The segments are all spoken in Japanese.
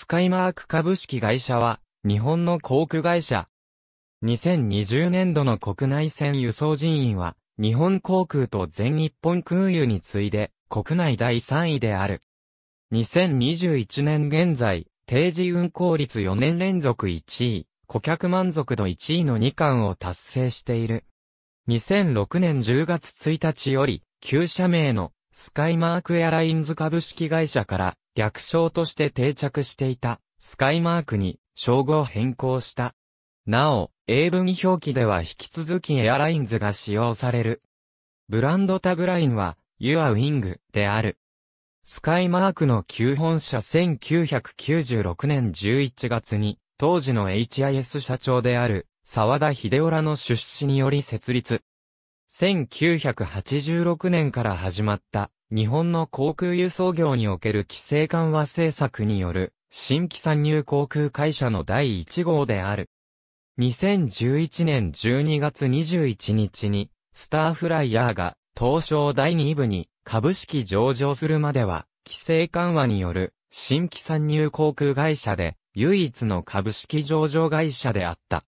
スカイマーク株式会社は、日本の航空会社。2020年度の国内線輸送人員は、日本航空と全日本空輸に次いで、国内第3位である。2021年現在、定時運行率4年連続1位、顧客満足度1位の2冠を達成している。2006年10月1日より、旧社名のスカイマークエアラインズ株式会社から略称として定着していた、スカイマークに、称号変更した。なお、英文表記では引き続きエアラインズが使用される。ブランドタグラインは、ユアウィングである。スカイマークの旧本社1996年11月に、当時の HIS 社長である、沢田秀夫らの出資により設立。1986年から始まった日本の航空輸送業における規制緩和政策による新規参入航空会社の第1号である。2011年12月21日にスターフライヤーが東証第2部に株式上場するまでは規制緩和による新規参入航空会社で唯一の株式上場会社であった。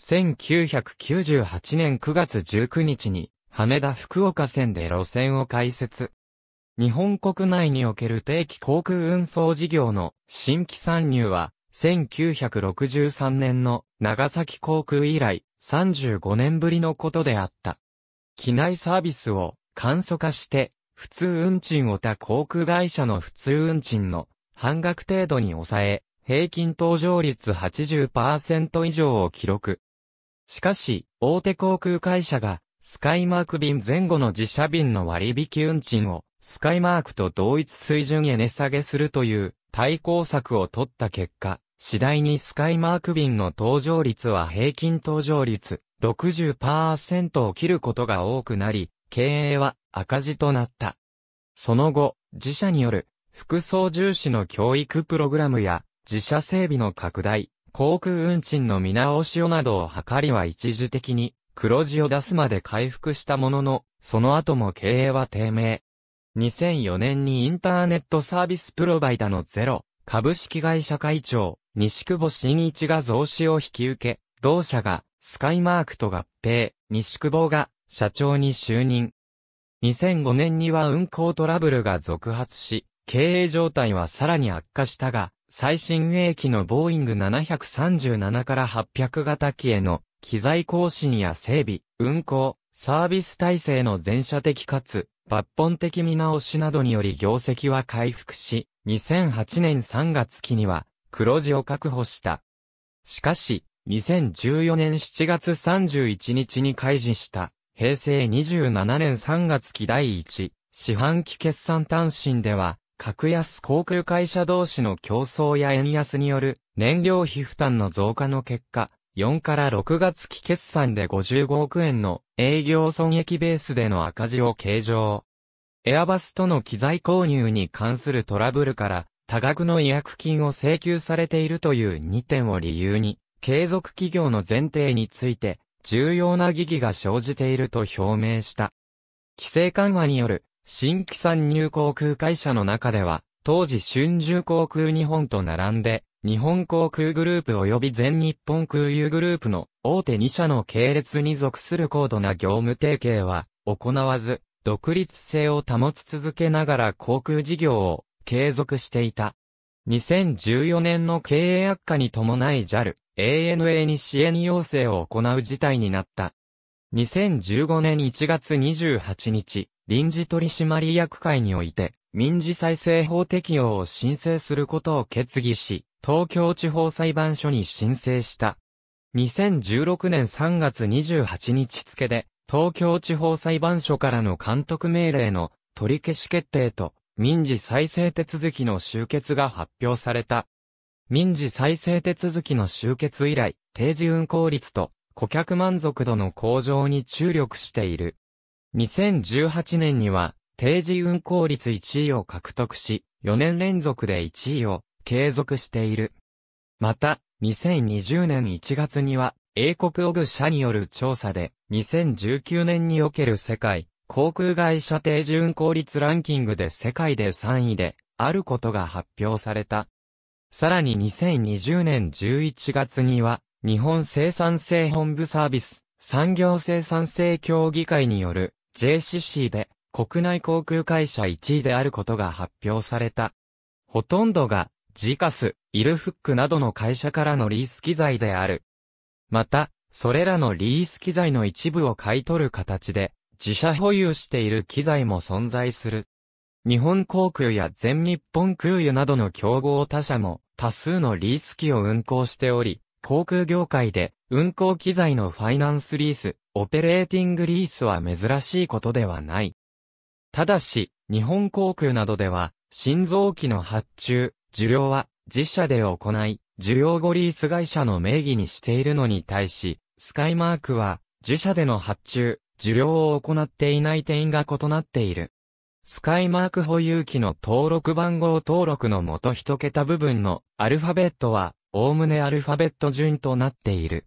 1998年9月19日に羽田福岡線で路線を開設。日本国内における定期航空運送事業の新規参入は、1963年の長崎航空以来35年ぶりのことであった。機内サービスを簡素化して普通運賃を他航空会社の普通運賃の半額程度に抑え、平均搭乗率80%以上を記録。しかし、大手航空会社がスカイマーク便前後の自社便の割引運賃をスカイマークと同一水準へ値下げするという対抗策を取った結果、次第にスカイマーク便の搭乗率は平均搭乗率60%を切ることが多くなり、経営は赤字となった。その後、自社による服装重視の教育プログラムや自社整備の拡大、航空運賃の見直しをなどを図りは一時的に黒字を出すまで回復したものの、その後も経営は低迷。2004年にインターネットサービスプロバイダのゼロ、株式会社会長、西久保新一が増資を引き受け、同社が、スカイマークと合併、西久保が、社長に就任。2005年には運行トラブルが続発し、経営状態はさらに悪化したが、最新鋭機のボーイング737から800型機への機材更新や整備、運行、サービス体制の全社的かつ抜本的見直しなどにより業績は回復し、2008年3月期には黒字を確保した。しかし、2014年7月31日に開示した平成27年3月期第1四半期決算単身では、格安航空会社同士の競争や円安による燃料費負担の増加の結果、4から6月期決算で55億円の営業損益ベースでの赤字を計上。エアバスとの機材購入に関するトラブルから多額の違約金を請求されているという2点を理由に、継続企業の前提について重要な疑義が生じていると表明した。規制緩和による新規参入航空会社の中では、当時春秋航空日本と並んで日本航空グループ及び全日本空輸グループの大手2社の系列に属する高度な業務提携は行わず、独立性を保ち続けながら航空事業を継続していた。2014年の経営悪化に伴い JAL、ANA に支援要請を行う事態になった。2015年1月28日、臨時取締役会において、民事再生法適用を申請することを決議し、東京地方裁判所に申請した。2016年3月28日付で、東京地方裁判所からの監督命令の取り消し決定と民事再生手続きの終結が発表された。民事再生手続きの終結以来、定時運行率と顧客満足度の向上に注力している。2018年には定時運行率1位を獲得し、4年連続で1位を継続している。また、2020年1月には、英国オグ社による調査で、2019年における世界、航空会社定準効率ランキングで世界で3位で、あることが発表された。さらに2020年11月には、日本生産性本部サービス、産業生産性協議会による JCC で国内航空会社1位であることが発表された。ほとんどがジカス、イルフックなどの会社からのリース機材である。また、それらのリース機材の一部を買い取る形で、自社保有している機材も存在する。日本航空や全日本空輸などの競合他社も多数のリース機を運航しており、航空業界で運航機材のファイナンスリース、オペレーティングリースは珍しいことではない。ただし、日本航空などでは、心臓機の発注、受領は自社で行い、受領後リース会社の名義にしているのに対し、スカイマークは自社での発注、受領を行っていない点が異なっている。スカイマーク保有機の登録番号登録の元一桁部分のアルファベットは、おおむねアルファベット順となっている。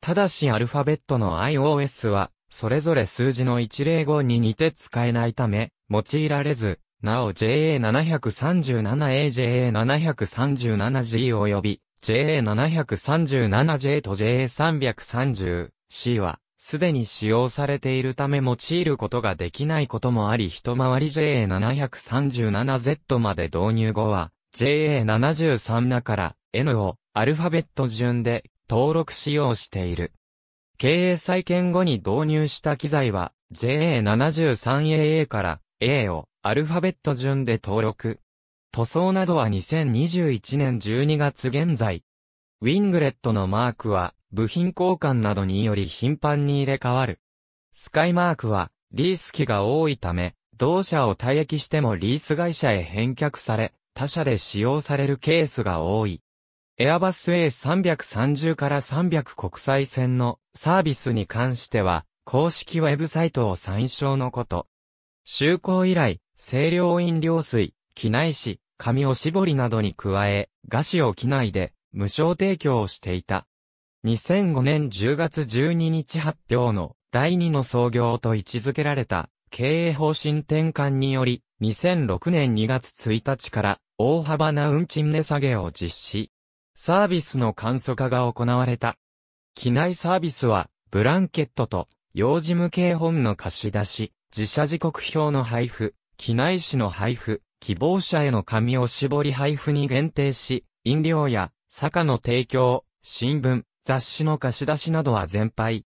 ただしアルファベットの iOS は、それぞれ数字の1例後に似て使えないため、用いられず、なお JA737AJA737G 及び JA737J と JA330C は、すでに使用されているため用いることができないこともあり一回り JA737Z まで導入後は JA73 なから N をアルファベット順で登録使用している。経営再建後に導入した機材は JA73AA から A をアルファベット順で登録。塗装などは2021年12月現在。ウィングレットのマークは、部品交換などにより頻繁に入れ替わる。スカイマークは、リース機が多いため、同社を退役してもリース会社へ返却され、他社で使用されるケースが多い。エアバス A330 から300国際線のサービスに関しては、公式ウェブサイトを参照のこと。就航以来、清涼飲料水、機内紙、紙おしぼりなどに加え、菓子を機内で無償提供をしていた。2005年10月12日発表の第2の創業と位置づけられた経営方針転換により、2006年2月1日から大幅な運賃値下げを実施。サービスの簡素化が行われた。機内サービスは、ブランケットと、幼児向け本の貸し出し、自社時刻表の配布、機内紙の配布、希望者への紙を絞り配布に限定し、飲料や、坂の提供、新聞、雑誌の貸し出しなどは全廃。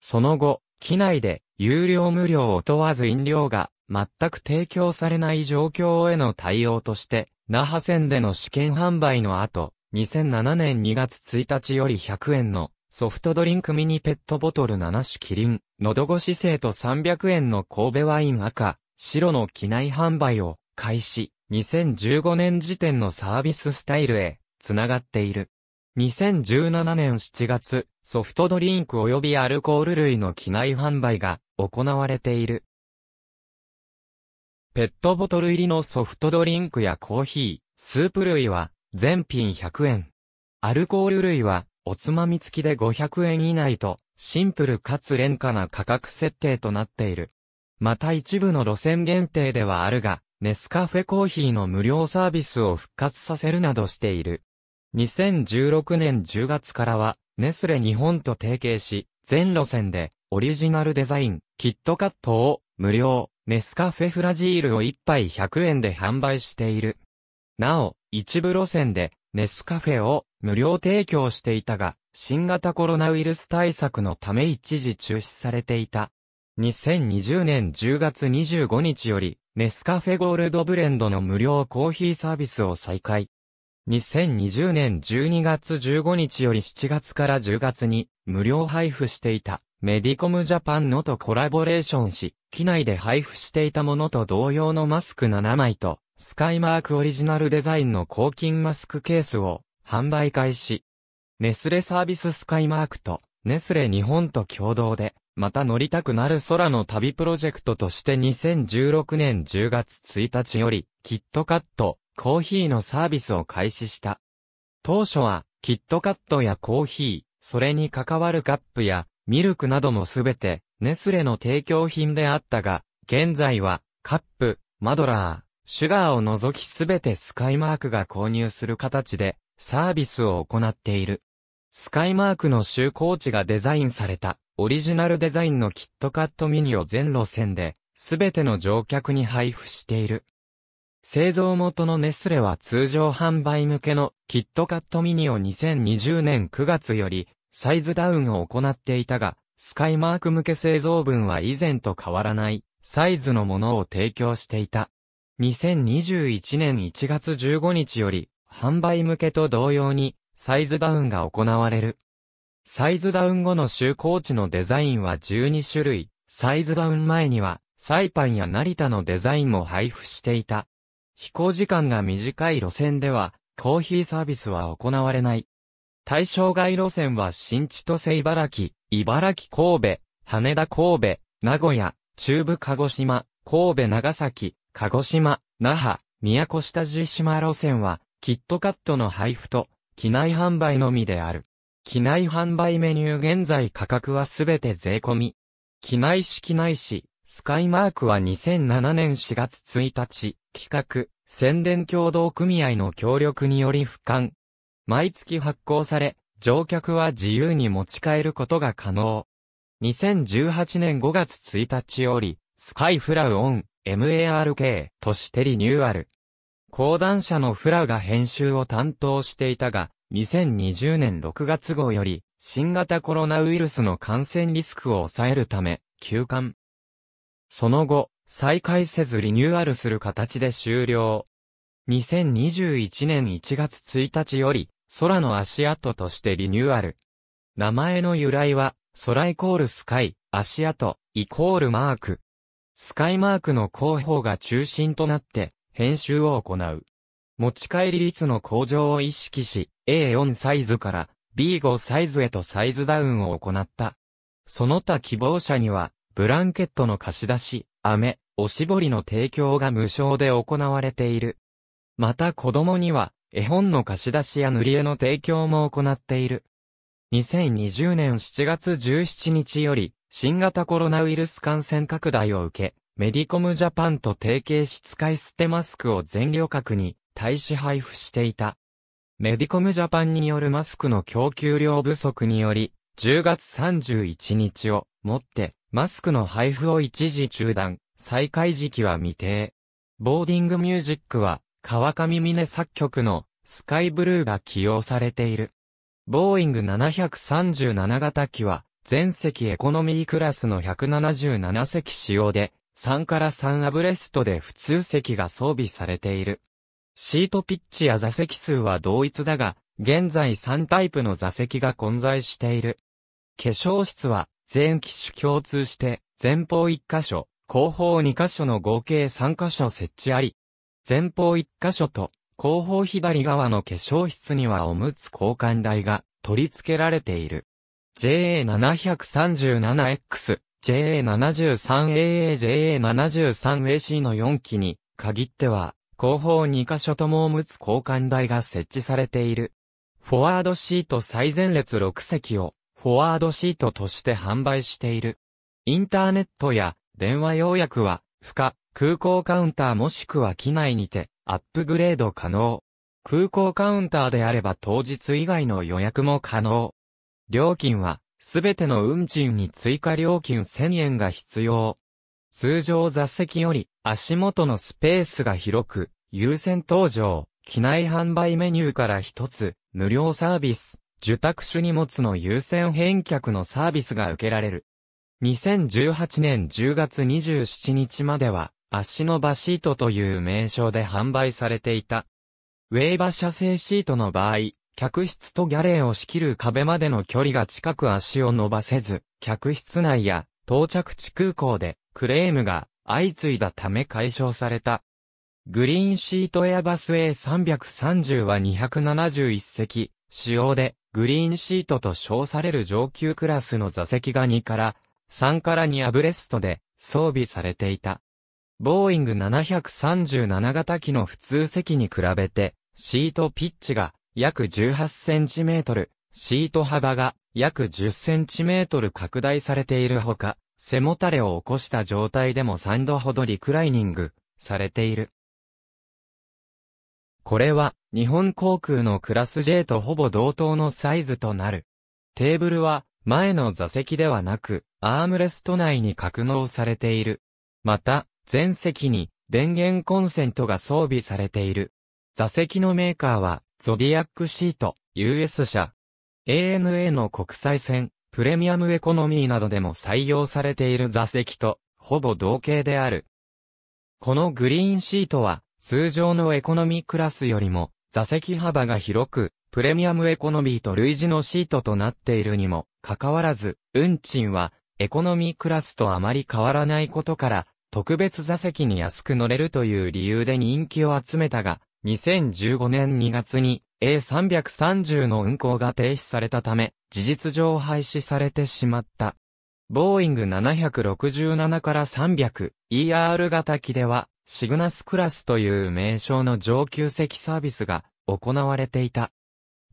その後、機内で、有料無料を問わず飲料が、全く提供されない状況への対応として、那覇線での試験販売の後、2007年2月1日より100円の、ソフトドリンクミニペットボトル7種キリン、喉越し生と300円の神戸ワイン赤、白の機内販売を開始、2015年時点のサービススタイルへ、つながっている。2017年7月、ソフトドリンク及びアルコール類の機内販売が行われている。ペットボトル入りのソフトドリンクやコーヒー、スープ類は全品100円。アルコール類はおつまみ付きで500円以内とシンプルかつ廉価な価格設定となっている。また一部の路線限定ではあるが、ネスカフェコーヒーの無料サービスを復活させるなどしている。2016年10月からは、ネスレ日本と提携し、全路線で、オリジナルデザイン、キットカットを、無料、ネスカフェフラジールを1杯100円で販売している。なお、一部路線で、ネスカフェを無料提供していたが、新型コロナウイルス対策のため一時中止されていた。2020年10月25日より、ネスカフェゴールドブレンドの無料コーヒーサービスを再開。2020年12月15日より7月から10月に無料配布していたメディコムジャパンのとコラボレーションし、機内で配布していたものと同様のマスク7枚とスカイマークオリジナルデザインの抗菌マスクケースを販売開始。ネスレサービススカイマークとネスレ日本と共同でまた乗りたくなる空の旅プロジェクトとして2016年10月1日より、キットカット、コーヒーのサービスを開始した。当初は、キットカットやコーヒー、それに関わるカップや、ミルクなどもすべて、ネスレの提供品であったが、現在は、カップ、マドラー、シュガーを除きすべてスカイマークが購入する形で、サービスを行っている。スカイマークの就航地がデザインされた、オリジナルデザインのキットカットミニを全路線で、すべての乗客に配布している。製造元のネスレは通常販売向けのキットカットミニを2020年9月よりサイズダウンを行っていたが、スカイマーク向け製造分は以前と変わらないサイズのものを提供していた。2021年1月15日より販売向けと同様にサイズダウンが行われる。サイズダウン後の就航地のデザインは12種類、サイズダウン前には、サイパンや成田のデザインも配布していた。飛行時間が短い路線では、コーヒーサービスは行われない。対象外路線は新千歳茨城、茨城神戸、羽田神戸、名古屋、中部鹿児島、神戸長崎、鹿児島、那覇、宮古下地島路線は、キットカットの配布と、機内販売のみである。機内販売メニュー現在価格はすべて税込み。機内式内市、スカイマークは2007年4月1日、企画、宣伝協同組合の協力により俯瞰。毎月発行され、乗客は自由に持ち帰ることが可能。2018年5月1日より、スカイフラウオン、MARK としてリニューアル。講談社のフラが編集を担当していたが、2020年6月号より、新型コロナウイルスの感染リスクを抑えるため、休刊。その後、再開せずリニューアルする形で終了。2021年1月1日より、空の足跡としてリニューアル。名前の由来は、空イコールスカイ、足跡、イコールマーク。スカイマークの広報が中心となって、編集を行う。持ち帰り率の向上を意識し、A4 サイズから B5 サイズへとサイズダウンを行った。その他希望者には、ブランケットの貸し出し、飴、おしぼりの提供が無償で行われている。また子供には、絵本の貸し出しや塗り絵の提供も行っている。2020年7月17日より、新型コロナウイルス感染拡大を受け、メディコムジャパンと提携し使い捨てマスクを全旅客に大使配布していた。メディコムジャパンによるマスクの供給量不足により、10月31日をもってマスクの配布を一時中断、再開時期は未定。ボーディングミュージックは川上峰作曲のスカイブルーが起用されている。ボーイング737型機は、全席エコノミークラスの177席使用で、3から3アブレストで普通席が装備されている。シートピッチや座席数は同一だが、現在3タイプの座席が混在している。化粧室は全機種共通して前方1箇所、後方2箇所の合計3箇所設置あり、前方1箇所と後方左側の化粧室にはおむつ交換台が取り付けられている。JA737X JA73AA、JA73AC の4機に限っては、後方2箇所ともむつ交換台が設置されている。フォワードシート最前列6席をフォワードシートとして販売している。インターネットや電話要約は不可、空港カウンターもしくは機内にてアップグレード可能。空港カウンターであれば当日以外の予約も可能。料金はすべての運賃に追加料金1000円が必要。通常座席より足元のスペースが広く、優先登場、機内販売メニューから一つ、無料サービス、受託種荷物の優先返却のサービスが受けられる。2018年10月27日までは、足の場シートという名称で販売されていた。ウェーバ社製シートの場合、客室とギャレーを仕切る壁までの距離が近く足を伸ばせず、客室内や到着地空港でクレームが相次いだため解消された。グリーンシートエアバス A330 は271席、使用でグリーンシートと称される上級クラスの座席が2から3から2アブレストで装備されていた。ボーイング737型機の普通席に比べてシートピッチが約18センチメートル、シート幅が約10センチメートル拡大されているほか、背もたれを起こした状態でも3度ほどリクライニングされている。これは日本航空のクラス J とほぼ同等のサイズとなる。テーブルは前の座席ではなくアームレスト内に格納されている。また、全席に電源コンセントが装備されている。座席のメーカーはゾディアックシート、US 社。ANA の国際線、プレミアムエコノミーなどでも採用されている座席と、ほぼ同型である。このグリーンシートは、通常のエコノミークラスよりも、座席幅が広く、プレミアムエコノミーと類似のシートとなっているにも、かかわらず、運賃は、エコノミークラスとあまり変わらないことから、特別座席に安く乗れるという理由で人気を集めたが、2015年2月に A330 の運行が停止されたため、事実上廃止されてしまった。ボーイング767から300 ER 型機では、シグナスクラスという名称の上級席サービスが行われていた。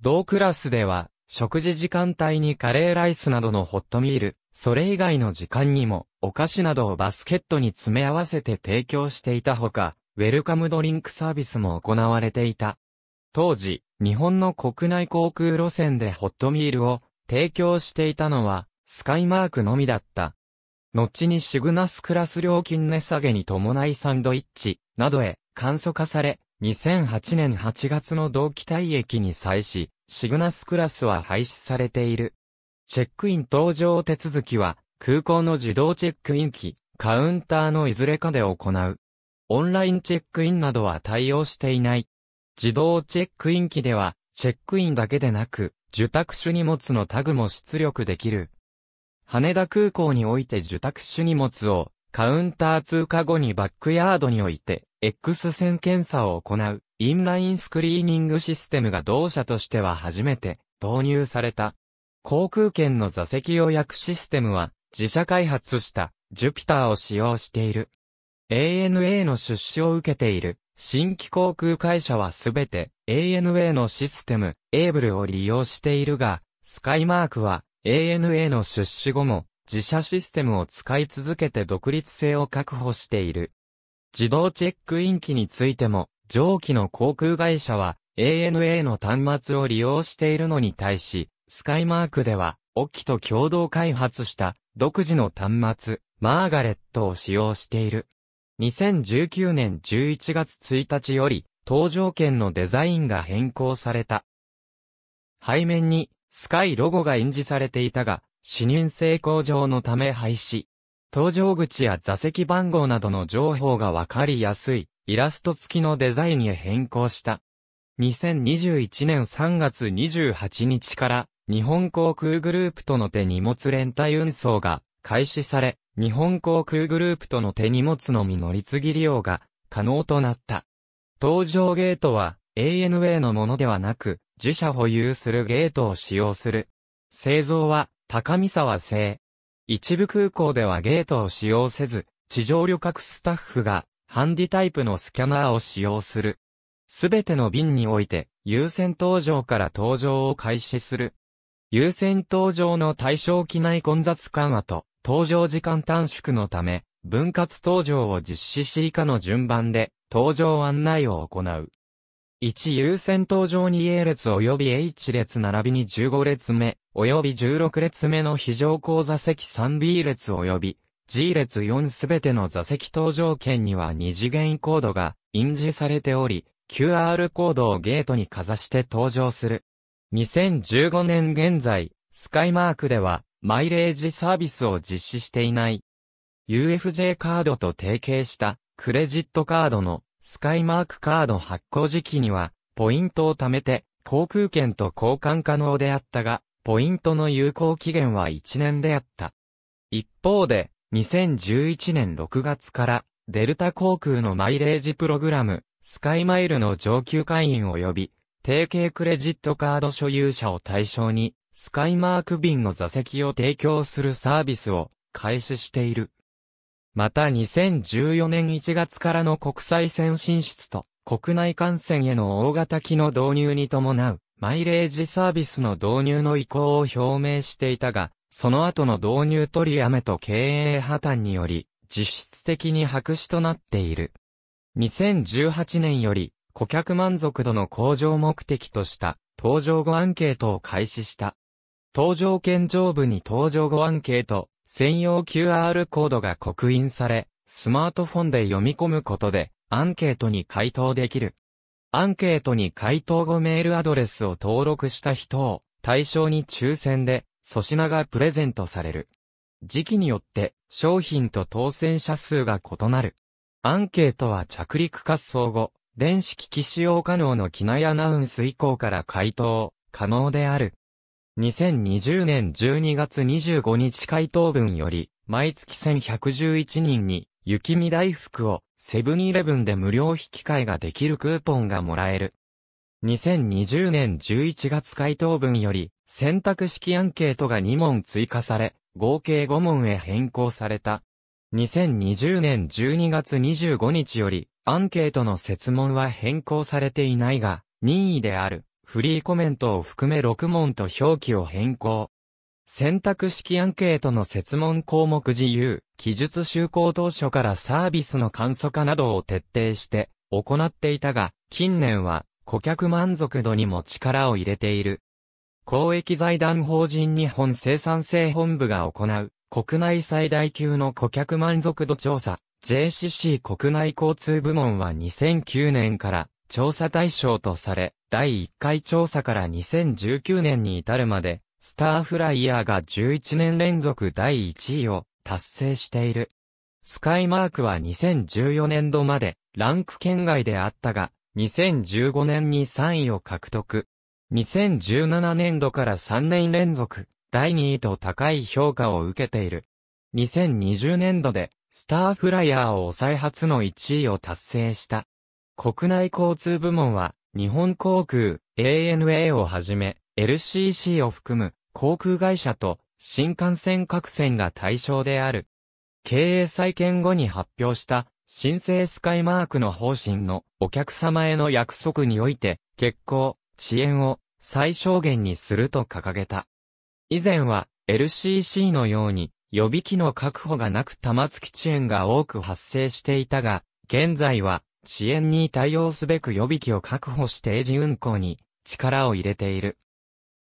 同クラスでは、食事時間帯にカレーライスなどのホットミール、それ以外の時間にもお菓子などをバスケットに詰め合わせて提供していたほか、ウェルカムドリンクサービスも行われていた。当時、日本の国内航空路線でホットミールを提供していたのは、スカイマークのみだった。後にシグナスクラス料金値下げに伴いサンドイッチなどへ簡素化され、2008年8月の同期退役に際し、シグナスクラスは廃止されている。チェックイン搭乗手続きは、空港の自動チェックイン機、カウンターのいずれかで行う。オンラインチェックインなどは対応していない。自動チェックイン機では、チェックインだけでなく、受託主荷物のタグも出力できる。羽田空港において受託主荷物を、カウンター通過後にバックヤードにおいて、X 線検査を行う、インラインスクリーニングシステムが同社としては初めて導入された。航空券の座席予約システムは、自社開発した、ジュピターを使用している。ANA の出資を受けている新規航空会社はすべて ANA のシステム、エーブルを利用しているが、スカイマークは ANA の出資後も自社システムを使い続けて独立性を確保している。自動チェックイン機についても、上記の航空会社は ANA の端末を利用しているのに対し、スカイマークでは、オキと共同開発した独自の端末、マーガレットを使用している。2019年11月1日より、搭乗券のデザインが変更された。背面に、スカイロゴが印字されていたが、視認性向上のため廃止。搭乗口や座席番号などの情報がわかりやすい、イラスト付きのデザインへ変更した。2021年3月28日から、日本航空グループとの手荷物連帯運送が開始され、日本航空グループとの手荷物のみ乗り継ぎ利用が可能となった。搭乗ゲートは ANA のものではなく、自社保有するゲートを使用する。製造は高見沢製。一部空港ではゲートを使用せず、地上旅客スタッフがハンディタイプのスキャナーを使用する。すべての便において、優先搭乗から搭乗を開始する。優先搭乗の対象機内混雑緩和と、登場時間短縮のため、分割登場を実施し以下の順番で、登場案内を行う。1優先登場 2A 列及び H 列並びに15列目、及び16列目の非常口座席 3B 列及び G 列4すべての座席登場券には2次元コードが印字されており、QR コードをゲートにかざして登場する。2015年現在、スカイマークでは、マイレージサービスを実施していない。UFJ カードと提携したクレジットカードのスカイマークカード発行時期にはポイントを貯めて航空券と交換可能であったが、ポイントの有効期限は1年であった。一方で、2011年6月からデルタ航空のマイレージプログラムスカイマイルの上級会員及び提携クレジットカード所有者を対象にスカイマーク便の座席を提供するサービスを開始している。また2014年1月からの国際線進出と国内感染への大型機の導入に伴うマイレージサービスの導入の意向を表明していたが、その後の導入取りやめと経営破綻により実質的に白紙となっている。2018年より顧客満足度の向上目的とした搭乗後アンケートを開始した。搭乗券上部に搭乗後アンケート、専用 QR コードが刻印され、スマートフォンで読み込むことで、アンケートに回答できる。アンケートに回答後メールアドレスを登録した人を対象に抽選で粗品がプレゼントされる。時期によって商品と当選者数が異なる。アンケートは着陸滑走後、電子機器使用可能の機内アナウンス以降から回答可能である。2020年12月25日回答文より、毎月1111人に、雪見大福を、セブンイレブンで無料引き換えができるクーポンがもらえる。2020年11月回答文より、選択式アンケートが2問追加され、合計5問へ変更された。2020年12月25日より、アンケートの設問は変更されていないが、任意である。フリーコメントを含め6問と表記を変更。選択式アンケートの設問項目自由、記述就航当初からサービスの簡素化などを徹底して行っていたが、近年は顧客満足度にも力を入れている。公益財団法人日本生産性本部が行う国内最大級の顧客満足度調査 JCC 国内交通部門は2009年から調査対象とされ、第1回調査から2019年に至るまで、スターフライヤーが11年連続第1位を達成している。スカイマークは2014年度までランク圏外であったが、2015年に3位を獲得。2017年度から3年連続第2位と高い評価を受けている。2020年度でスターフライヤーを抑え初の1位を達成した。国内交通部門は日本航空、ANA をはじめ、LCC を含む航空会社と新幹線各線が対象である。経営再建後に発表した新生スカイマークの方針のお客様への約束において、欠航、遅延を最小限にすると掲げた。以前は LCC のように予備機の確保がなく玉突き遅延が多く発生していたが、現在は遅延に対応すべく予備機を確保して定時運行に力を入れている。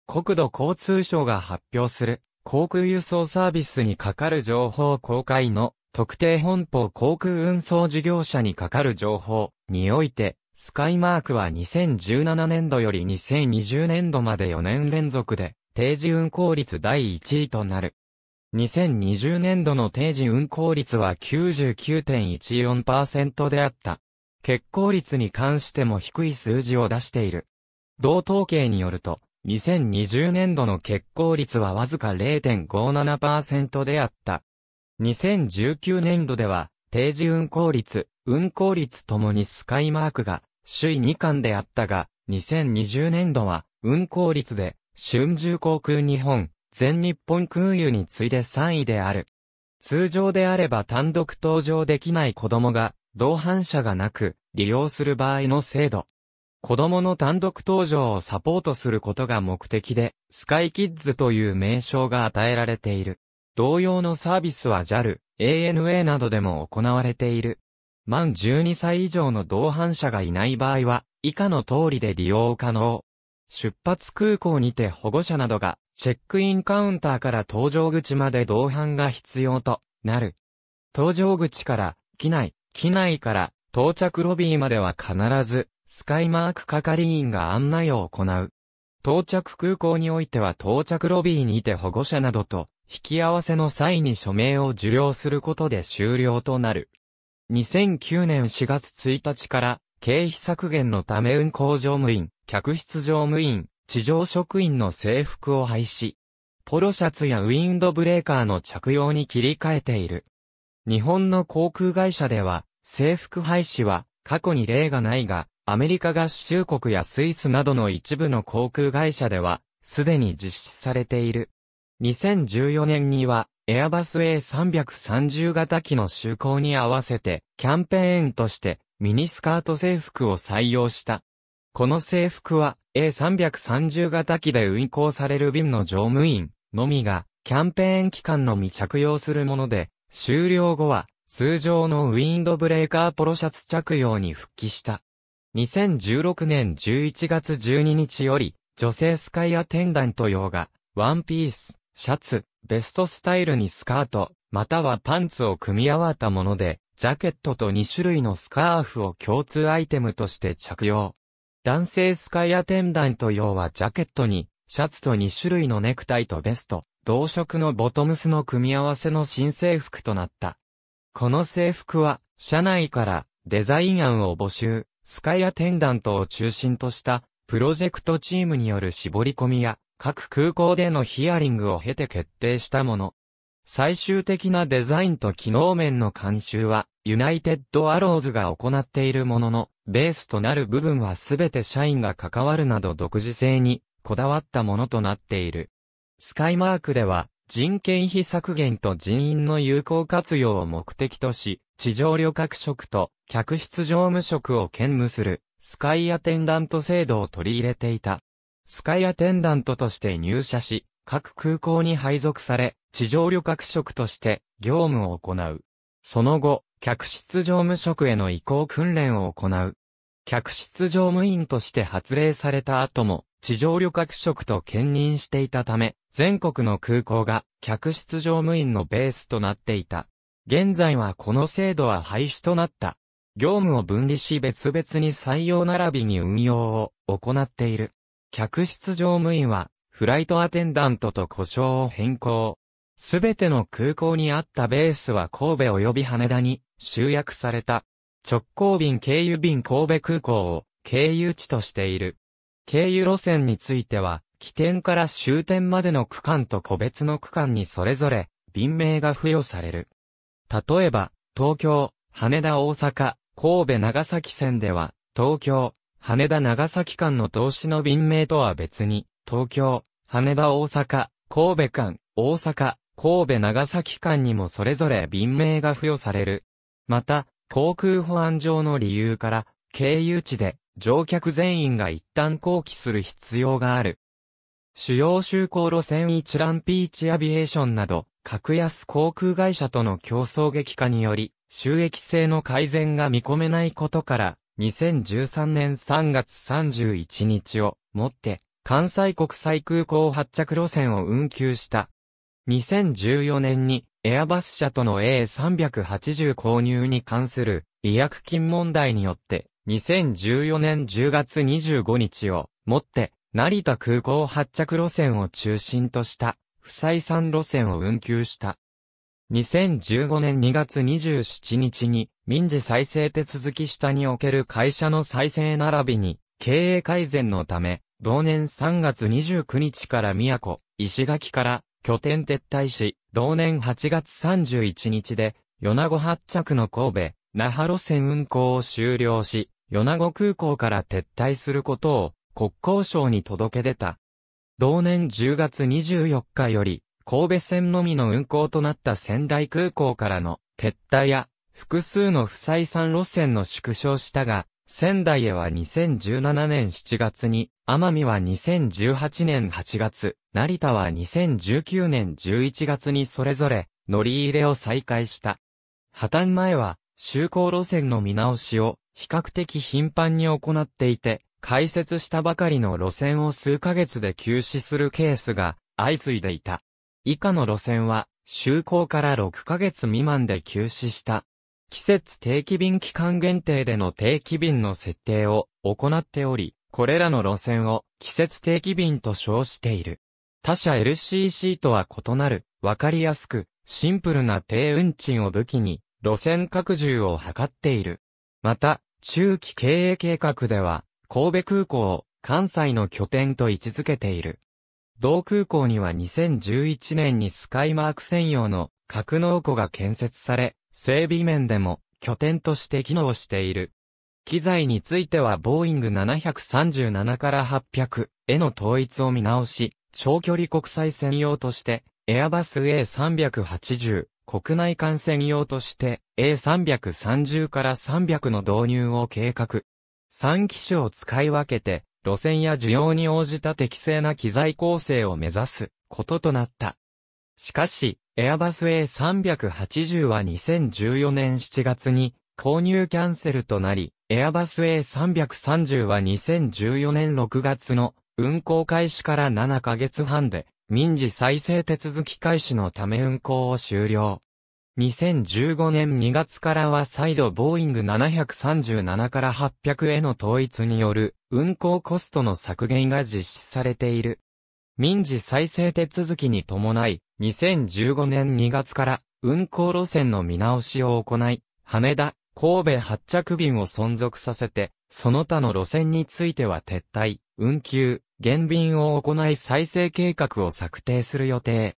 国土交通省が発表する航空輸送サービスにかかる情報公開の特定本舗航空運送事業者にかかる情報において、スカイマークは2017年度より2020年度まで4年連続で定時運行率第1位となる。2020年度の定時運行率は99.14%であった。欠航率に関しても低い数字を出している。同統計によると、2020年度の欠航率はわずか0.57%であった。2019年度では、定時運行率、運行率ともにスカイマークが、首位2巻であったが、2020年度は、運行率で、春秋航空日本、全日本空輸に次いで3位である。通常であれば単独登場できない子供が、同伴者がなく、利用する場合の制度。子供の単独登場をサポートすることが目的で、スカイキッズという名称が与えられている。同様のサービスは JAL、ANA などでも行われている。満12歳以上の同伴者がいない場合は、以下の通りで利用可能。出発空港にて保護者などが、チェックインカウンターから搭乗口まで同伴が必要となる。搭乗口から、機内、機内から到着ロビーまでは必ず、スカイマーク係員が案内を行う。到着空港においては到着ロビーにて保護者などと引き合わせの際に署名を受領することで終了となる。2009年4月1日から経費削減のため運行乗務員、客室乗務員、地上職員の制服を廃止。ポロシャツやウィンドブレーカーの着用に切り替えている。日本の航空会社では制服廃止は過去に例がないが、アメリカ合衆国やスイスなどの一部の航空会社では、すでに実施されている。2014年には、エアバス A330 型機の就航に合わせて、キャンペーンとして、ミニスカート制服を採用した。この制服は、A330 型機で運航される便の乗務員のみが、キャンペーン期間のみ着用するもので、終了後は、通常のウィンドブレーカーポロシャツ着用に復帰した。2016年11月12日より、女性スカイアテンダント用が、ワンピース、シャツ、ベストスタイルにスカート、またはパンツを組み合わたもので、ジャケットと2種類のスカーフを共通アイテムとして着用。男性スカイアテンダント用はジャケットに、シャツと2種類のネクタイとベスト、同色のボトムスの組み合わせの新制服となった。この制服は、社内からデザイン案を募集、スカイアテンダントを中心とした、プロジェクトチームによる絞り込みや、各空港でのヒアリングを経て決定したもの。最終的なデザインと機能面の監修は、ユナイテッドアローズが行っているものの、ベースとなる部分は全て社員が関わるなど独自性にこだわったものとなっている。スカイマークでは、人件費削減と人員の有効活用を目的とし、地上旅客職と客室乗務職を兼務するスカイアテンダント制度を取り入れていた。スカイアテンダントとして入社し、各空港に配属され、地上旅客職として業務を行う。その後、客室乗務職への移行訓練を行う。客室乗務員として発令された後も、地上旅客職と兼任していたため、全国の空港が客室乗務員のベースとなっていた。現在はこの制度は廃止となった。業務を分離し別々に採用並びに運用を行っている。客室乗務員は、フライトアテンダントと故障を変更。すべての空港にあったベースは神戸及び羽田に集約された。直行便経由便神戸空港を経由地としている。経由路線については、起点から終点までの区間と個別の区間にそれぞれ、便名が付与される。例えば、東京、羽田大阪、神戸長崎線では、東京、羽田長崎間の投資の便名とは別に、東京、羽田大阪、神戸間、大阪、神戸長崎間にもそれぞれ便名が付与される。また、航空保安上の理由から、経由地で乗客全員が一旦降機する必要がある。主要就航路線一覧ピーチアビエーションなど、格安航空会社との競争激化により、収益性の改善が見込めないことから、2013年3月31日をもって、関西国際空港発着路線を運休した。2014年にエアバス社との A380 購入に関する違約金問題によって、2014年10月25日をもって、成田空港発着路線を中心とした、不採算路線を運休した。2015年2月27日に、民事再生手続き下における会社の再生並びに、経営改善のため、同年3月29日から宮古、石垣から拠点撤退し、同年8月31日で、米子発着の神戸、那覇路線運行を終了し、米子空港から撤退することを国交省に届け出た。同年10月24日より、神戸線のみの運行となった仙台空港からの撤退や、複数の不採算路線の縮小したが、仙台へは2017年7月に、奄美は2018年8月、成田は2019年11月にそれぞれ、乗り入れを再開した。破綻前は、就航路線の見直しを、比較的頻繁に行っていて、開設したばかりの路線を数ヶ月で休止するケースが、相次いでいた。以下の路線は、就航から6ヶ月未満で休止した季節定期便期間限定での定期便の設定を行っており、これらの路線を季節定期便と称している。他社 LCC とは異なる、わかりやすく、シンプルな低運賃を武器に、路線拡充を図っている。また、中期経営計画では、神戸空港を関西の拠点と位置づけている。同空港には2011年にスカイマーク専用の格納庫が建設され、整備面でも拠点として機能している。機材についてはボーイング737から800への統一を見直し、長距離国際専用として、エアバス A380、国内間専用として A330 から300の導入を計画。3機種を使い分けて、路線や需要に応じた適正な機材構成を目指すこととなった。しかし、エアバス A380 は2014年7月に購入キャンセルとなり、エアバス A330 は2014年6月の運行開始から7ヶ月半で民事再生手続き開始のため運行を終了。2015年2月からは再度ボーイング737から800への統一による運行コストの削減が実施されている。民事再生手続きに伴い、2015年2月から運行路線の見直しを行い、羽田、神戸発着便を存続させて、その他の路線については撤退、運休、減便を行い再生計画を策定する予定。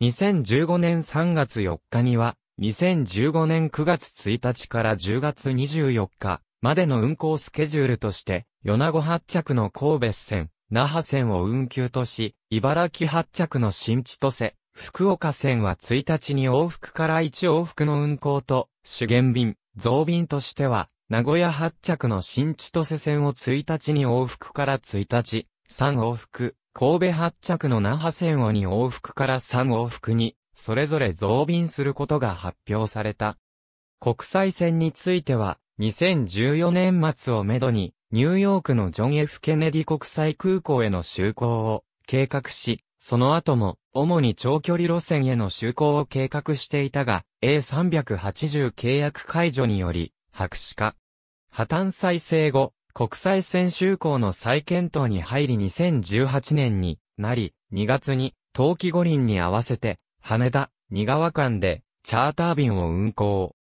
2015年3月4日には、2015年9月1日から10月24日までの運行スケジュールとして、米子発着の神戸線、那覇線を運休とし、茨城発着の新千歳、福岡線は1日に往復から1往復の運行と、主元便、増便としては、名古屋発着の新千歳線を1日に往復から1日、3往復、神戸発着の那覇線を2往復から3往復に、それぞれ増便することが発表された。国際線については、2014年末をめどに、ニューヨークのジョン・ F・ ケネディ国際空港への就航を計画し、その後も、主に長距離路線への就航を計画していたが、A380 契約解除により、白紙化。破綻再生後、国際線就航の再検討に入り2018年になり、2月に、冬季五輪に合わせて、羽田、新川間で、チャーター便を運航。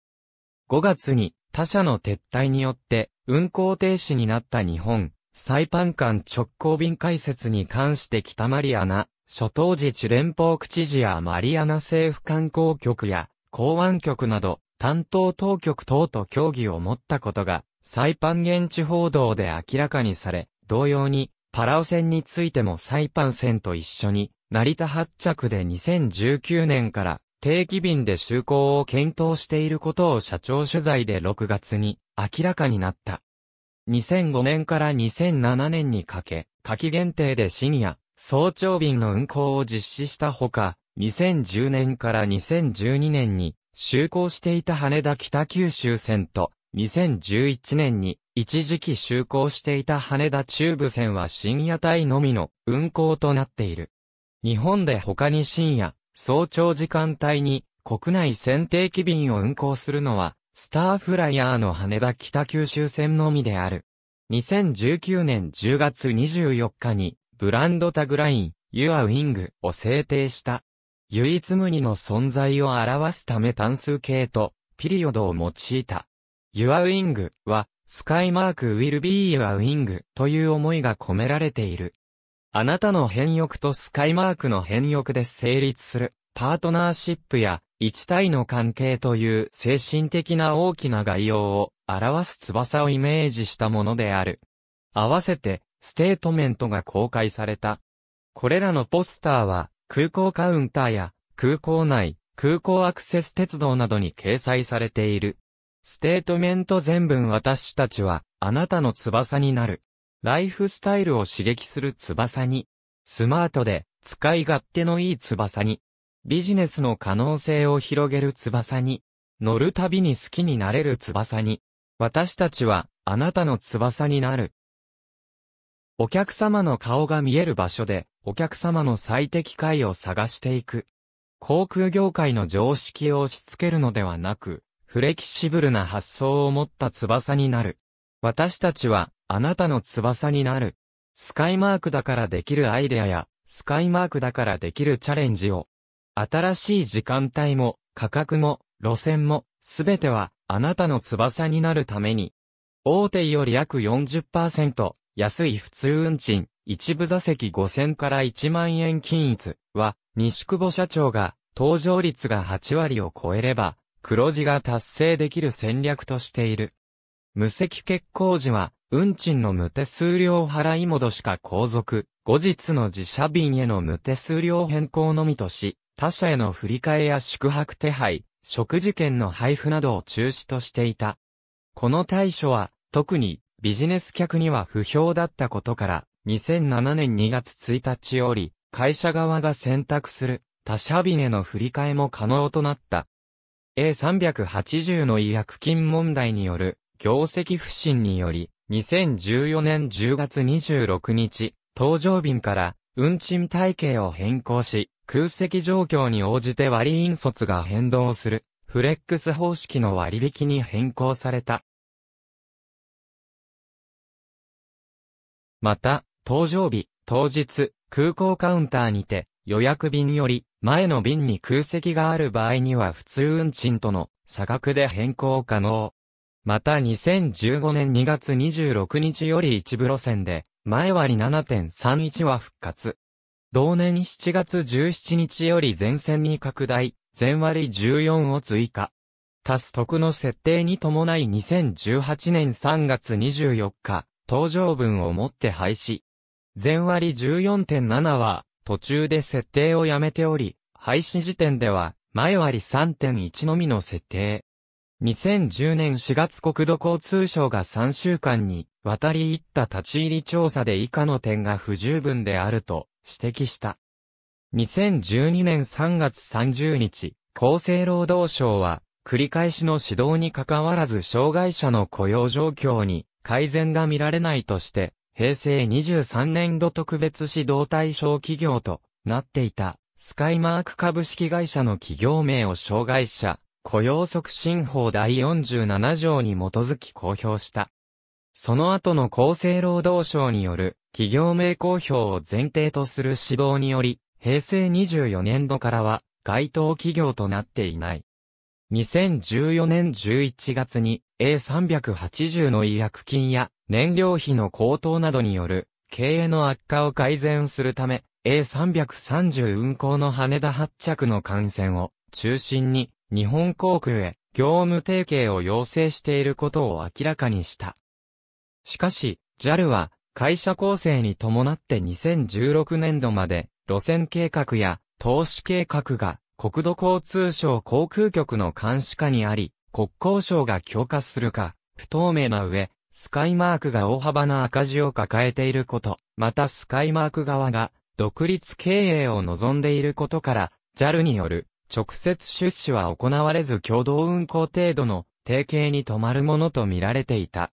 5月に、他社の撤退によって、運行停止になった日本、サイパン間直行便開設に関して北マリアナ、諸島自治連邦区知事やマリアナ政府観光局や港湾局など担当当局等と協議を持ったことがサイパン現地報道で明らかにされ、同様にパラオ船についてもサイパン船と一緒に成田発着で2019年から定期便で就航を検討していることを社長取材で6月に明らかになった。2005年から2007年にかけ、夏季限定で深夜、早朝便の運行を実施したほか、2010年から2012年に、就航していた羽田北九州線と、2011年に一時期就航していた羽田中部線は深夜帯のみの運行となっている。日本で他に深夜、早朝時間帯に国内線定期便を運行するのはスターフライヤーの羽田北九州線のみである。2019年10月24日に、ブランドタグライン、ユアウィングを制定した。唯一無二の存在を表すため単数形と、ピリオドを用いた。ユアウィングは、スカイマークウィルビーユアウィングという思いが込められている。あなたの変翼とスカイマークの変翼で成立する。パートナーシップや一体の関係という精神的な大きな概要を表す翼をイメージしたものである。合わせて、ステートメントが公開された。これらのポスターは、空港カウンターや、空港内、空港アクセス鉄道などに掲載されている。ステートメント全文私たちは、あなたの翼になる。ライフスタイルを刺激する翼に。スマートで、使い勝手のいい翼に。ビジネスの可能性を広げる翼に、乗るたびに好きになれる翼に、私たちはあなたの翼になる。お客様の顔が見える場所で、お客様の最適解を探していく。航空業界の常識を押し付けるのではなく、フレキシブルな発想を持った翼になる。私たちは、あなたの翼になる。スカイマークだからできるアイデアや、スカイマークだからできるチャレンジを、新しい時間帯も、価格も、路線も、すべては、あなたの翼になるために。大手より約40%、安い普通運賃、一部座席5000から1万円均一は、西久保社長が、搭乗率が8割を超えれば、黒字が達成できる戦略としている。無責欠航時は、運賃の無手数料払い戻しか後続、後日の自社便への無手数料変更のみとし、他社への振り替えや宿泊手配、食事券の配布などを中止としていた。この対処は、特にビジネス客には不評だったことから、2007年2月1日より、会社側が選択する他社便への振り替えも可能となった。A380 の違約金問題による業績不振により、2014年10月26日、搭乗便から運賃体系を変更し、空席状況に応じて割引率が変動する、フレックス方式の割引に変更された。また、搭乗日、当日、空港カウンターにて、予約便より、前の便に空席がある場合には普通運賃との差額で変更可能。また2015年2月26日より一部路線で、前割7.31は復活。同年7月17日より前線に拡大、前割14を追加。タス特の設定に伴い2018年3月24日、登場分をもって廃止。前割14.7は、途中で設定をやめており、廃止時点では、前割3.1のみの設定。2010年4月国土交通省が3週間に渡り入った立ち入り調査で以下の点が不十分であると指摘した。2012年3月30日、厚生労働省は、繰り返しの指導に関わらず障害者の雇用状況に改善が見られないとして、平成23年度特別指導対象企業となっていた、スカイマーク株式会社の企業名を障害者、雇用促進法第47条に基づき公表した。その後の厚生労働省による企業名公表を前提とする指導により、平成24年度からは該当企業となっていない。2014年11月に A380 の違約金や燃料費の高騰などによる経営の悪化を改善するため A330 運航の羽田発着の感染を中心に日本航空へ業務提携を要請していることを明らかにした。しかし、JAL は会社構成に伴って2016年度まで路線計画や投資計画が国土交通省航空局の監視下にあり、国交省が強化するか不透明な上、スカイマークが大幅な赤字を抱えていること、またスカイマーク側が独立経営を望んでいることから、JAL による直接出資は行われず共同運行程度の提携に止まるものと見られていた。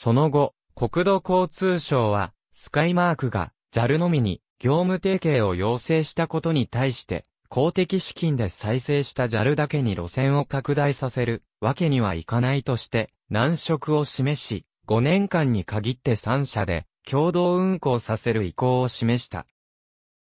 その後、国土交通省は、スカイマークが JAL のみに業務提携を要請したことに対して、公的資金で再生した JAL だけに路線を拡大させるわけにはいかないとして、難色を示し、5年間に限って3社で共同運行させる意向を示した。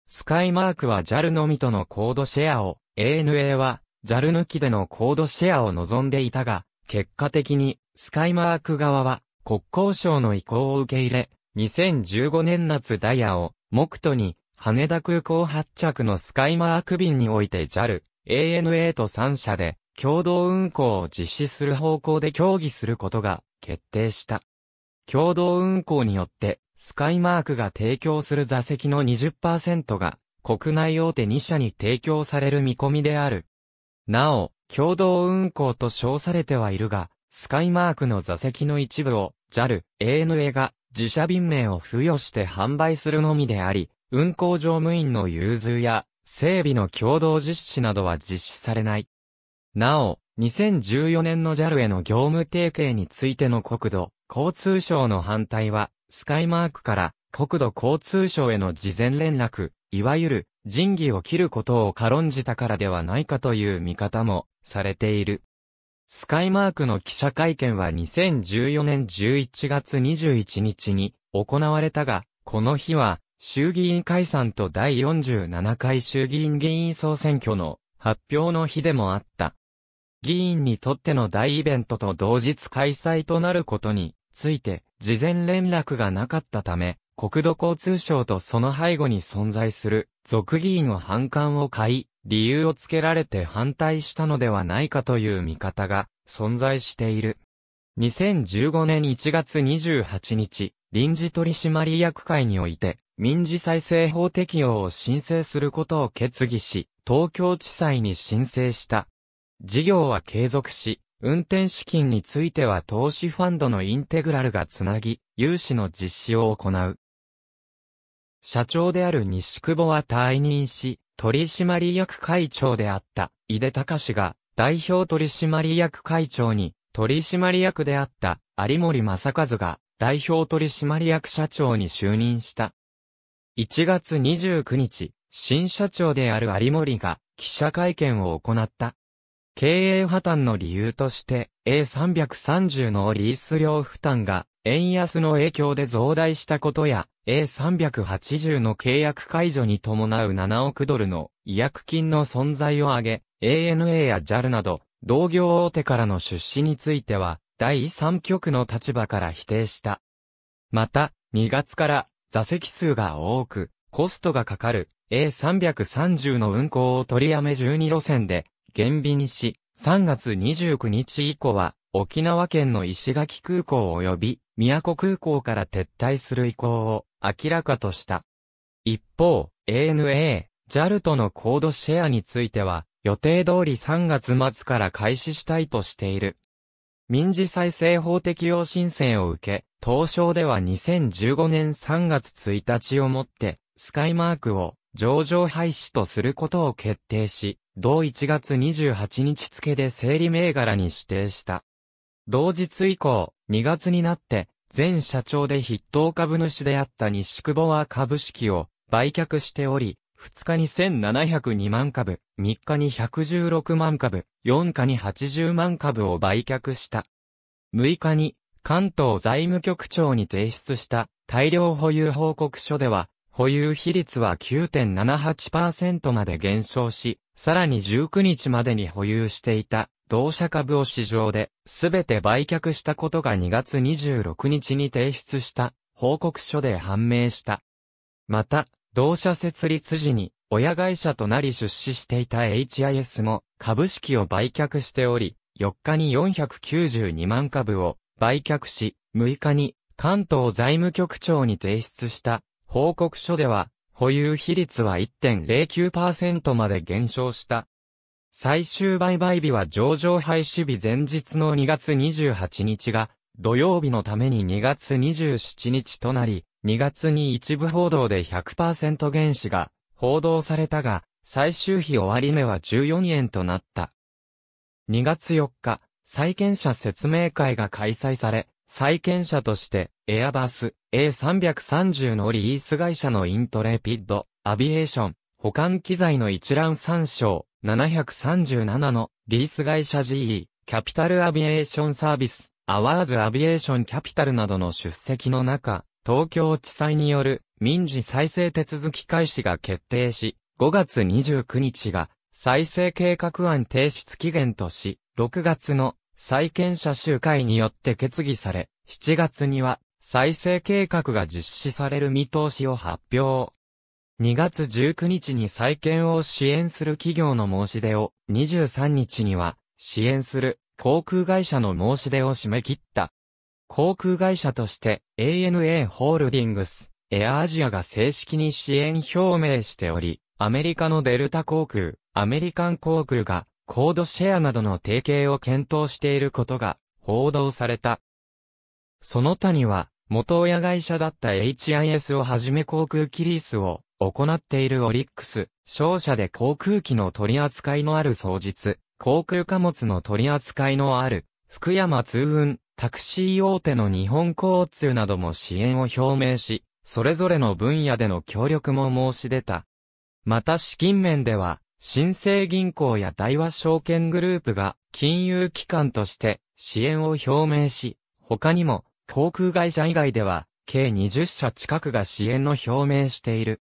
スカイマークは JAL のみとのコードシェアを、ANA は JAL 抜きでのコードシェアを望んでいたが、結果的にスカイマーク側は国交省の意向を受け入れ、2015年夏ダイヤを、目途に、羽田空港発着のスカイマーク便において JAL、ANA と3社で、共同運航を実施する方向で協議することが決定した。共同運航によって、スカイマークが提供する座席の20%が、国内大手2社に提供される見込みである。なお、共同運航と称されてはいるが、スカイマークの座席の一部を JAL、ANA が自社便名を付与して販売するのみであり、運航乗務員の融通や整備の共同実施などは実施されない。なお、2014年の JAL への業務提携についての国土、交通省の反対は、スカイマークから国土交通省への事前連絡、いわゆる人義を切ることを軽んじたからではないかという見方もされている。スカイマークの記者会見は2014年11月21日に行われたが、この日は衆議院解散と第47回衆議院議員総選挙の発表の日でもあった。議員にとっての大イベントと同日開催となることについて事前連絡がなかったため、国土交通省とその背後に存在する、俗議員の反感を買い、理由をつけられて反対したのではないかという見方が存在している。2015年1月28日、臨時取締役会において、民事再生法適用を申請することを決議し、東京地裁に申請した。事業は継続し、運転資金については投資ファンドのインテグラルがつなぎ、融資の実施を行う。社長である西久保は退任し、取締役会長であった、井出隆が、代表取締役会長に、取締役であった、有森正和が、代表取締役社長に就任した。1月29日、新社長である有森が、記者会見を行った。経営破綻の理由として、A330 のリース料負担が円安の影響で増大したことや、A380 の契約解除に伴う7億ドルの違約金の存在を挙げ、ANA や JAL など、同業大手からの出資については、第3局の立場から否定した。また、2月から座席数が多く、コストがかかる A330 の運行を取りやめ12路線で備にし、3月29日以降は、沖縄県の石垣空港及び、宮古空港から撤退する意向を明らかとした。一方、ANA、JAL とのコードシェアについては、予定通り3月末から開始したいとしている。民事再生法適用申請を受け、東証では2015年3月1日をもって、スカイマークを上場廃止とすることを決定し、同1月28日付で整理銘柄に指定した。同日以降、2月になって、前社長で筆頭株主であった西久保は株式を売却しており、2日に1702万株、3日に116万株、4日に80万株を売却した。6日に、関東財務局長に提出した大量保有報告書では、保有比率は9.78%まで減少し、さらに19日までに保有していた同社株を市場で全て売却したことが2月26日に提出した報告書で判明した。また、同社設立時に親会社となり出資していた HIS も株式を売却しており、4日に492万株を売却し、6日に関東財務局長に提出した報告書では、保有比率は1.09%まで減少した。最終売買日は上場廃止日前日の2月28日が土曜日のために2月27日となり、2月に一部報道で100%原資が報道されたが、最終日終わり目は14円となった。2月4日、債権者説明会が開催され、債権者として、エアバス A330 のリース会社のイントレピッド、アビエーション、保管機材の一覧参照、737のリース会社 GE、キャピタルアビエーションサービス、アワーズアビエーションキャピタルなどの出席の中、東京地裁による民事再生手続き開始が決定し、5月29日が再生計画案提出期限とし、6月の債権者集会によって決議され、7月には再生計画が実施される見通しを発表。2月19日に再建を支援する企業の申し出を、23日には支援する航空会社の申し出を締め切った。航空会社として ANA ホールディングス、エアアジアが正式に支援表明しており、アメリカのデルタ航空、アメリカン航空がコードシェアなどの提携を検討していることが報道された。その他には、元親会社だった HIS をはじめ航空機リースを行っているオリックス、商社で航空機の取り扱いのある双日、航空貨物の取り扱いのある、福山通運、タクシー大手の日本交通なども支援を表明し、それぞれの分野での協力も申し出た。また資金面では、新生銀行や大和証券グループが金融機関として支援を表明し、他にも航空会社以外では計20社近くが支援の表明している。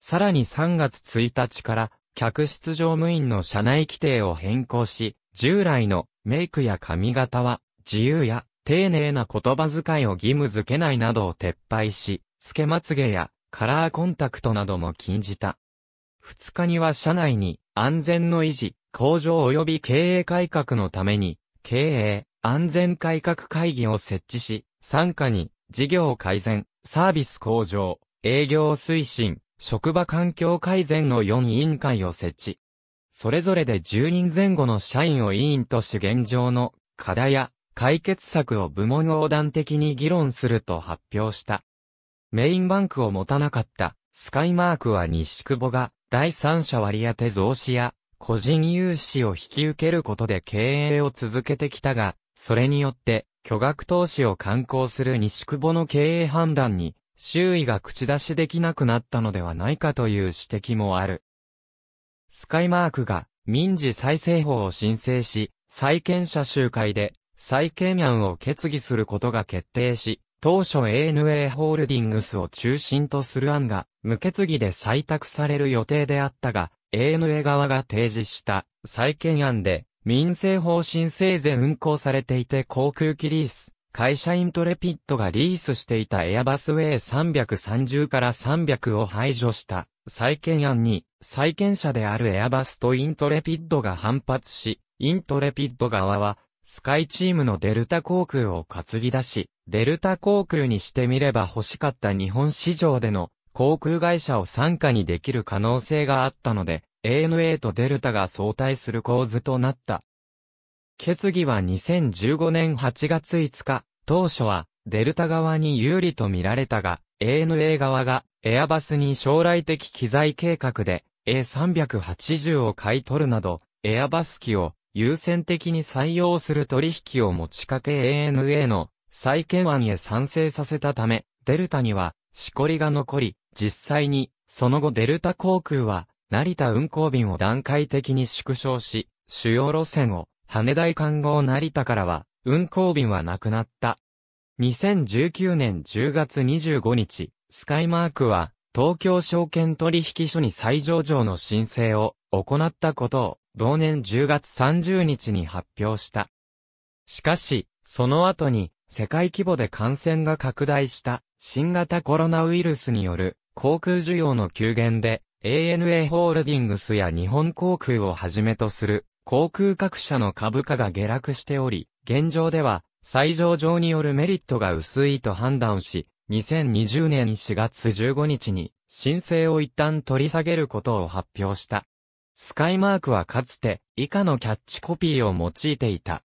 さらに3月1日から客室乗務員の社内規定を変更し、従来のメイクや髪型は自由や丁寧な言葉遣いを義務付けないなどを撤廃し、付けまつげやカラーコンタクトなども禁じた。2日には社内に安全の維持、向上及び経営改革のために、経営、安全改革会議を設置し、参加に、事業改善、サービス向上、営業推進、職場環境改善の4委員会を設置。それぞれで10人前後の社員を委員とし現状の課題や解決策を部門横断的に議論すると発表した。メインバンクを持たなかったスカイマークは西久保が第三者割当増資や、個人融資を引き受けることで経営を続けてきたが、それによって、巨額投資を敢行する西久保の経営判断に、周囲が口出しできなくなったのではないかという指摘もある。スカイマークが民事再生法を申請し、債権者集会で債権案を決議することが決定し、当初 ANA ホールディングスを中心とする案が、無決議で採択される予定であったが、ANA 側が提示した再建案で、民政方針生前運行されていて航空機リース、会社イントレピットがリースしていたエアバスウェイ330から300を排除した再建案に、再建者であるエアバスとイントレピッドが反発し、イントレピッド側はスカイチームのデルタ航空を担ぎ出し、デルタ航空にしてみれば欲しかった日本市場での航空会社を参加にできる可能性があったので、ANA とデルタが相対する構図となった。決議は2015年8月5日、当初はデルタ側に有利と見られたが、ANA 側がエアバスに将来的機材計画で A380 を買い取るなど、エアバス機を優先的に採用する取引を持ちかけ ANA の再建案へ賛成させたため、デルタにはしこりが残り、実際に、その後デルタ航空は、成田運航便を段階的に縮小し、主要路線を、羽田観光成田からは、運航便はなくなった。2019年10月25日、スカイマークは、東京証券取引所に再上場の申請を行ったことを同年10月30日に発表した。しかし、その後に、世界規模で感染が拡大した新型コロナウイルスによる航空需要の急減で ANA ホールディングスや日本航空をはじめとする航空各社の株価が下落しており、現状では最上場によるメリットが薄いと判断し、2020年4月15日に申請を一旦取り下げることを発表した。スカイマークはかつて以下のキャッチコピーを用いていた。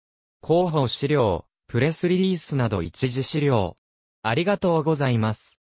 広報資料、プレスリリースなど一時資料。ありがとうございます。